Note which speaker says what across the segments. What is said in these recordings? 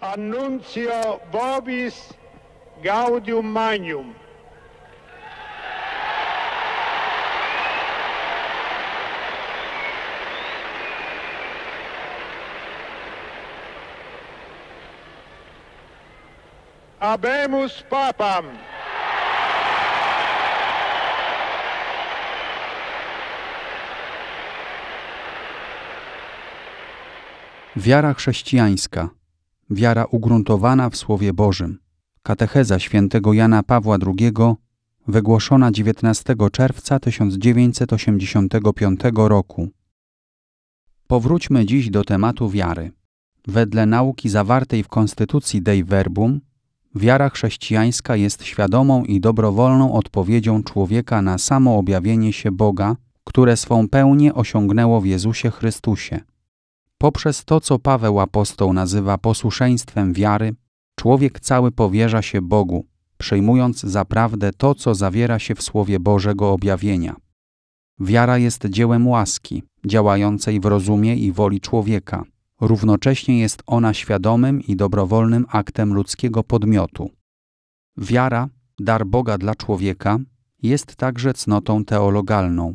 Speaker 1: Annuncio Vobis Gaudium Magnum. Abemus Papam. Wiara chrześcijańska wiara ugruntowana w Słowie Bożym. Katecheza świętego Jana Pawła II, wygłoszona 19 czerwca 1985 roku. Powróćmy dziś do tematu wiary. Wedle nauki zawartej w Konstytucji Dei Verbum, wiara chrześcijańska jest świadomą i dobrowolną odpowiedzią człowieka na samo objawienie się Boga, które swą pełnię osiągnęło w Jezusie Chrystusie. Poprzez to, co Paweł apostoł nazywa posłuszeństwem wiary, człowiek cały powierza się Bogu, przyjmując za prawdę to, co zawiera się w Słowie Bożego objawienia. Wiara jest dziełem łaski, działającej w rozumie i woli człowieka. Równocześnie jest ona świadomym i dobrowolnym aktem ludzkiego podmiotu. Wiara, dar Boga dla człowieka, jest także cnotą teologalną,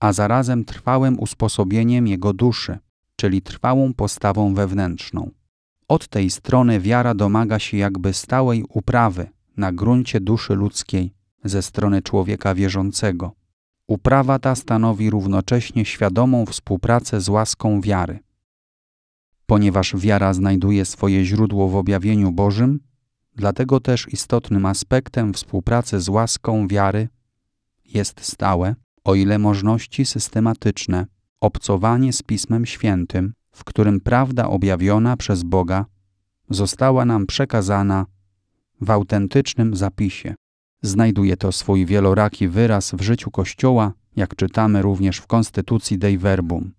Speaker 1: a zarazem trwałym usposobieniem jego duszy – czyli trwałą postawą wewnętrzną. Od tej strony wiara domaga się jakby stałej uprawy na gruncie duszy ludzkiej ze strony człowieka wierzącego. Uprawa ta stanowi równocześnie świadomą współpracę z łaską wiary. Ponieważ wiara znajduje swoje źródło w objawieniu Bożym, dlatego też istotnym aspektem współpracy z łaską wiary jest stałe, o ile możności systematyczne obcowanie z Pismem Świętym, w którym prawda objawiona przez Boga została nam przekazana w autentycznym zapisie. Znajduje to swój wieloraki wyraz w życiu Kościoła, jak czytamy również w Konstytucji Dei Verbum.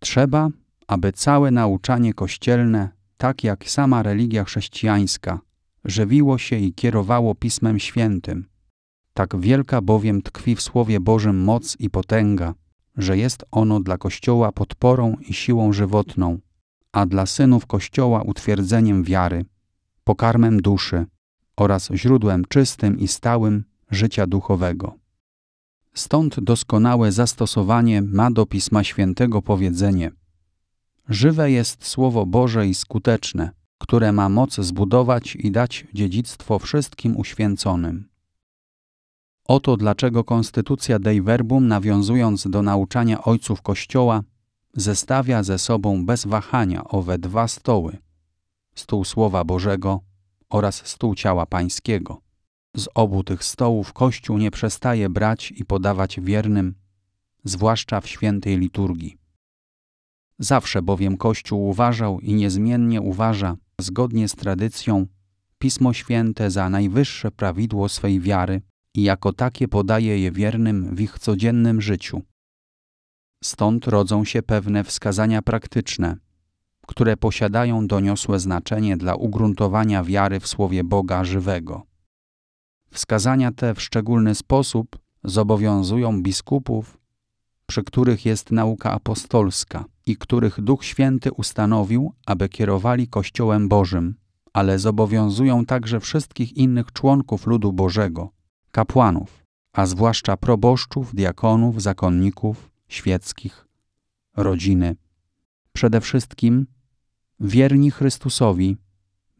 Speaker 1: Trzeba, aby całe nauczanie kościelne, tak jak sama religia chrześcijańska, żywiło się i kierowało Pismem Świętym. Tak wielka bowiem tkwi w Słowie Bożym moc i potęga – że jest ono dla Kościoła podporą i siłą żywotną, a dla synów Kościoła utwierdzeniem wiary, pokarmem duszy oraz źródłem czystym i stałym życia duchowego. Stąd doskonałe zastosowanie ma do Pisma Świętego powiedzenie: Żywe jest Słowo Boże i skuteczne, które ma moc zbudować i dać dziedzictwo wszystkim uświęconym. Oto dlaczego konstytucja Dei Verbum, nawiązując do nauczania ojców Kościoła, zestawia ze sobą bez wahania owe dwa stoły: stół Słowa Bożego oraz stół Ciała Pańskiego. Z obu tych stołów Kościół nie przestaje brać i podawać wiernym, zwłaszcza w świętej liturgii. Zawsze bowiem Kościół uważał i niezmiennie uważa, zgodnie z tradycją, Pismo Święte za najwyższe prawidło swej wiary i jako takie podaje je wiernym w ich codziennym życiu. Stąd rodzą się pewne wskazania praktyczne, które posiadają doniosłe znaczenie dla ugruntowania wiary w Słowie Boga żywego. Wskazania te w szczególny sposób zobowiązują biskupów, przy których jest nauka apostolska i których Duch Święty ustanowił, aby kierowali Kościołem Bożym, ale zobowiązują także wszystkich innych członków ludu Bożego, kapłanów, a zwłaszcza proboszczów, diakonów, zakonników, świeckich, rodziny. Przede wszystkim wierni Chrystusowi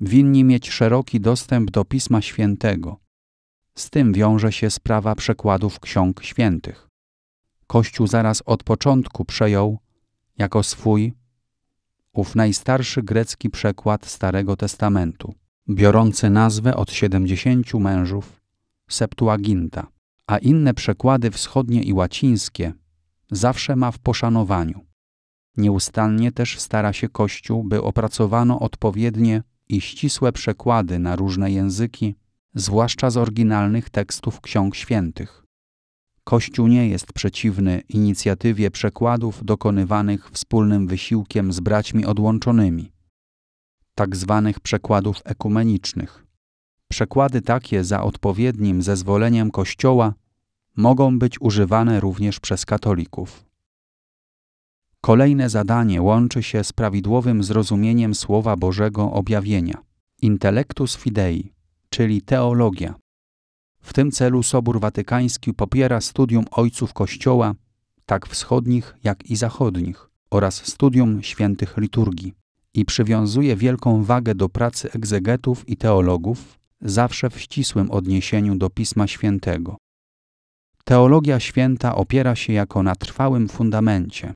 Speaker 1: winni mieć szeroki dostęp do Pisma Świętego. Z tym wiąże się sprawa przekładów ksiąg świętych. Kościół zaraz od początku przejął jako swój ów najstarszy grecki przekład Starego Testamentu, biorący nazwę od siedemdziesięciu mężów Septuaginta, a inne przekłady wschodnie i łacińskie zawsze ma w poszanowaniu. Nieustannie też stara się Kościół, by opracowano odpowiednie i ścisłe przekłady na różne języki, zwłaszcza z oryginalnych tekstów ksiąg świętych. Kościół nie jest przeciwny inicjatywie przekładów dokonywanych wspólnym wysiłkiem z braćmi odłączonymi, tak zwanych przekładów ekumenicznych. Przekłady takie za odpowiednim zezwoleniem Kościoła mogą być używane również przez katolików. Kolejne zadanie łączy się z prawidłowym zrozumieniem Słowa Bożego objawienia, intellectus fidei, czyli teologia. W tym celu Sobór Watykański popiera studium ojców Kościoła, tak wschodnich, jak i zachodnich, oraz studium świętych liturgii i przywiązuje wielką wagę do pracy egzegetów i teologów, zawsze w ścisłym odniesieniu do Pisma Świętego. Teologia święta opiera się jako na trwałym fundamencie,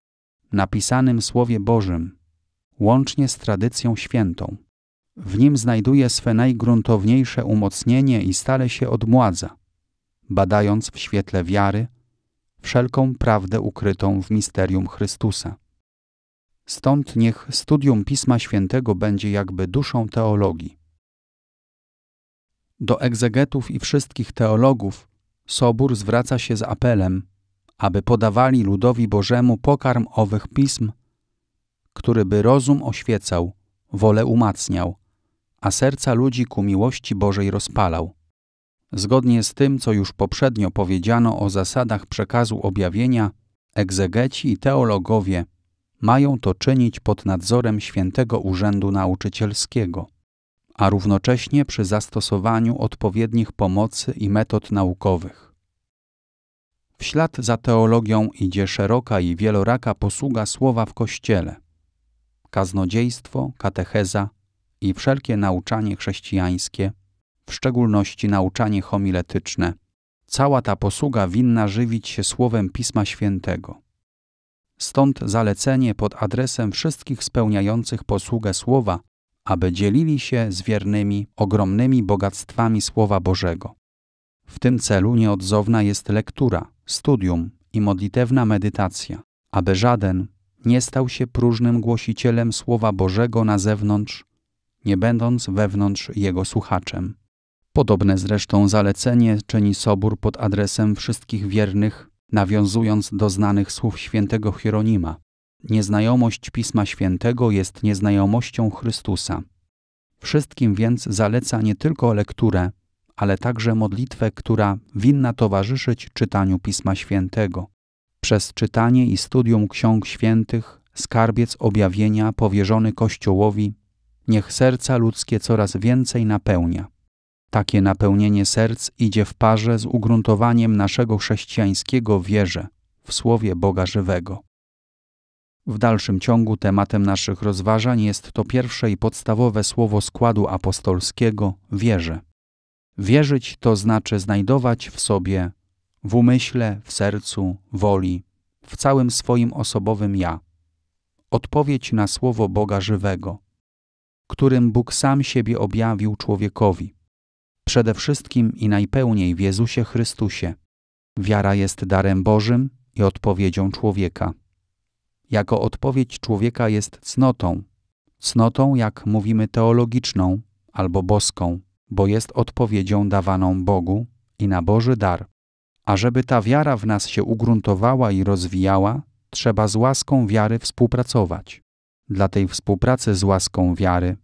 Speaker 1: napisanym Słowie Bożym, łącznie z tradycją świętą. W nim znajduje swe najgruntowniejsze umocnienie i stale się odmładza, badając w świetle wiary wszelką prawdę ukrytą w misterium Chrystusa. Stąd niech studium Pisma Świętego będzie jakby duszą teologii. Do egzegetów i wszystkich teologów Sobór zwraca się z apelem, aby podawali ludowi Bożemu pokarm owych pism, który by rozum oświecał, wolę umacniał, a serca ludzi ku miłości Bożej rozpalał. Zgodnie z tym, co już poprzednio powiedziano o zasadach przekazu objawienia, egzegeci i teologowie mają to czynić pod nadzorem świętego urzędu nauczycielskiego a równocześnie przy zastosowaniu odpowiednich pomocy i metod naukowych. W ślad za teologią idzie szeroka i wieloraka posługa słowa w kościele, kaznodziejstwo, katecheza i wszelkie nauczanie chrześcijańskie, w szczególności nauczanie homiletyczne. Cała ta posługa winna żywić się słowem Pisma Świętego. Stąd zalecenie pod adresem wszystkich spełniających posługę słowa aby dzielili się z wiernymi ogromnymi bogactwami Słowa Bożego. W tym celu nieodzowna jest lektura, studium i modlitewna medytacja, aby żaden nie stał się próżnym głosicielem Słowa Bożego na zewnątrz, nie będąc wewnątrz jego słuchaczem. Podobne zresztą zalecenie czyni Sobór pod adresem wszystkich wiernych, nawiązując do znanych słów świętego Hieronima. Nieznajomość Pisma Świętego jest nieznajomością Chrystusa. Wszystkim więc zaleca nie tylko lekturę, ale także modlitwę, która winna towarzyszyć czytaniu Pisma Świętego. Przez czytanie i studium ksiąg świętych, skarbiec objawienia powierzony Kościołowi, niech serca ludzkie coraz więcej napełnia. Takie napełnienie serc idzie w parze z ugruntowaniem naszego chrześcijańskiego wierze w Słowie Boga Żywego. W dalszym ciągu tematem naszych rozważań jest to pierwsze i podstawowe słowo składu apostolskiego wierzę. Wierzyć to znaczy znajdować w sobie, w umyśle, w sercu, woli, w całym swoim osobowym ja. Odpowiedź na słowo Boga żywego, którym Bóg sam siebie objawił człowiekowi. Przede wszystkim i najpełniej w Jezusie Chrystusie. Wiara jest darem Bożym i odpowiedzią człowieka jako odpowiedź człowieka jest cnotą. Cnotą, jak mówimy, teologiczną albo boską, bo jest odpowiedzią dawaną Bogu i na Boży dar. A żeby ta wiara w nas się ugruntowała i rozwijała, trzeba z łaską wiary współpracować. Dla tej współpracy z łaską wiary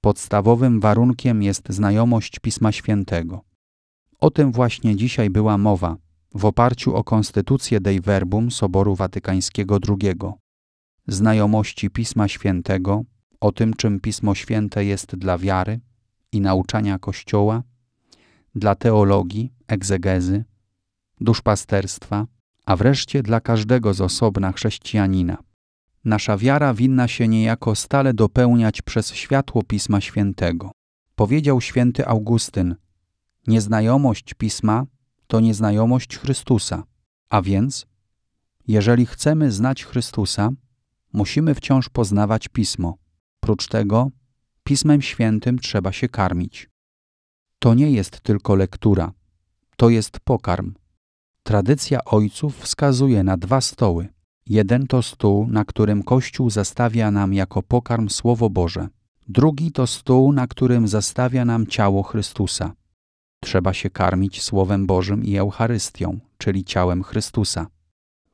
Speaker 1: podstawowym warunkiem jest znajomość Pisma Świętego. O tym właśnie dzisiaj była mowa w oparciu o konstytucję Dei Verbum Soboru Watykańskiego II znajomości Pisma Świętego, o tym, czym Pismo Święte jest dla wiary i nauczania Kościoła, dla teologii, egzegezy, duszpasterstwa, a wreszcie dla każdego z osobna chrześcijanina. Nasza wiara winna się niejako stale dopełniać przez światło Pisma Świętego. Powiedział święty Augustyn: Nieznajomość Pisma to nieznajomość Chrystusa, a więc, jeżeli chcemy znać Chrystusa, musimy wciąż poznawać pismo. Prócz tego, Pismem Świętym trzeba się karmić. To nie jest tylko lektura, to jest pokarm. Tradycja ojców wskazuje na dwa stoły. Jeden to stół, na którym Kościół zastawia nam jako pokarm Słowo Boże. Drugi to stół, na którym zastawia nam ciało Chrystusa. Trzeba się karmić Słowem Bożym i Eucharystią, czyli ciałem Chrystusa.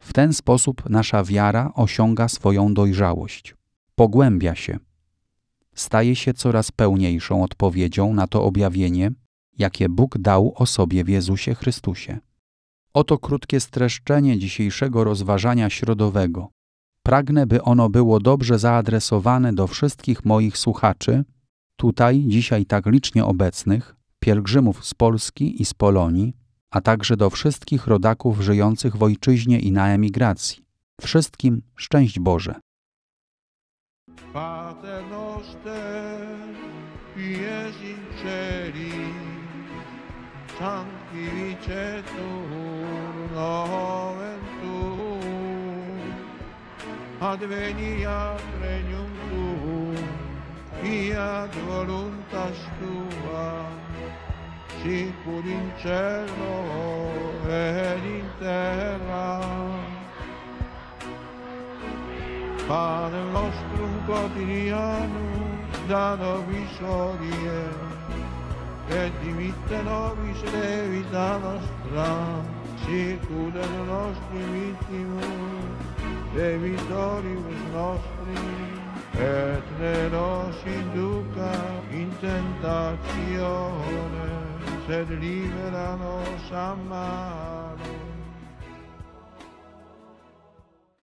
Speaker 1: W ten sposób nasza wiara osiąga swoją dojrzałość, pogłębia się, staje się coraz pełniejszą odpowiedzią na to objawienie, jakie Bóg dał o sobie w Jezusie Chrystusie. Oto krótkie streszczenie dzisiejszego rozważania środowego. Pragnę, by ono było dobrze zaadresowane do wszystkich moich słuchaczy, tutaj dzisiaj tak licznie obecnych, pielgrzymów z Polski i z Polonii, a także do wszystkich rodaków żyjących w ojczyźnie i na emigracji. Wszystkim szczęść Boże. advenia regnum tuum, fiat voluntas tua, sicuri in cielo ed in terra. Pane nostro quotidiano, da noi sorie, e dimitte nobis levita nostra, sicura del nostro vittimo, e vittorius nostri, e tre rossi induca in tentazione, sed libera nos a